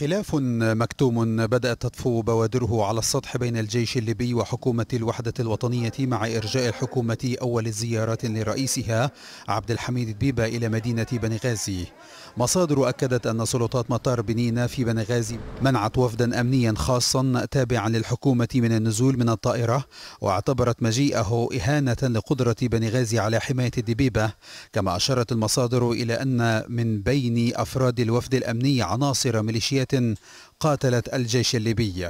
خلاف مكتوم بدأت تطفو بوادره على السطح بين الجيش الليبي وحكومة الوحدة الوطنية مع إرجاء الحكومة أول زيارات لرئيسها عبد الحميد بيبا إلى مدينة بنغازي مصادر أكدت أن سلطات مطار بنينا في بنغازي منعت وفدا أمنيا خاصا تابعا للحكومة من النزول من الطائرة واعتبرت مجيئه إهانة لقدرة بنغازي على حماية الدبيبة كما أشارت المصادر إلى أن من بين أفراد الوفد الأمني عناصر ميليشيات قاتلت الجيش الليبي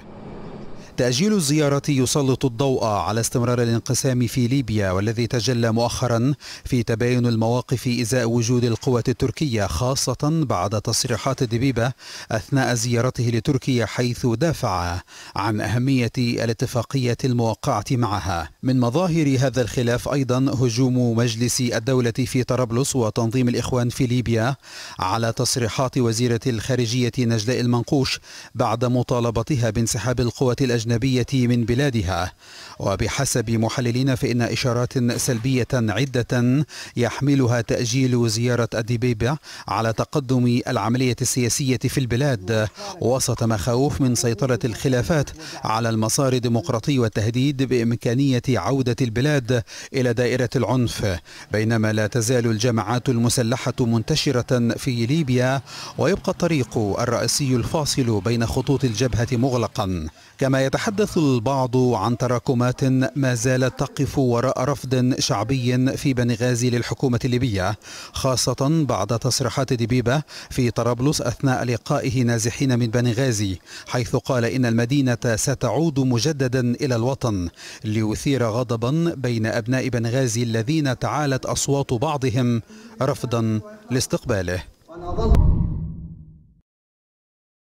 تأجيل الزيارة يسلط الضوء على استمرار الانقسام في ليبيا والذي تجلى مؤخرا في تباين المواقف إزاء وجود القوة التركية خاصة بعد تصريحات دبيبة أثناء زيارته لتركيا حيث دافع عن أهمية الاتفاقية الموقعة معها من مظاهر هذا الخلاف أيضا هجوم مجلس الدولة في طرابلس وتنظيم الإخوان في ليبيا على تصريحات وزيرة الخارجية نجلاء المنقوش بعد مطالبتها بانسحاب القوة الأجنبية الأجنبية من بلادها وبحسب محللين فإن إشارات سلبية عدة يحملها تأجيل زيارة أديبيبا على تقدم العملية السياسية في البلاد وسط مخاوف من سيطرة الخلافات على المسار الديمقراطي والتهديد بإمكانية عودة البلاد إلى دائرة العنف بينما لا تزال الجماعات المسلحة منتشرة في ليبيا ويبقى الطريق الرئيسي الفاصل بين خطوط الجبهة مغلقا كما يتحدث يتحدث البعض عن تراكمات ما زالت تقف وراء رفض شعبي في بنغازي للحكومة الليبية خاصة بعد تصريحات دبيبة في طرابلس أثناء لقائه نازحين من بنغازي حيث قال إن المدينة ستعود مجددا إلى الوطن ليثير غضبا بين أبناء بنغازي الذين تعالت أصوات بعضهم رفضا لاستقباله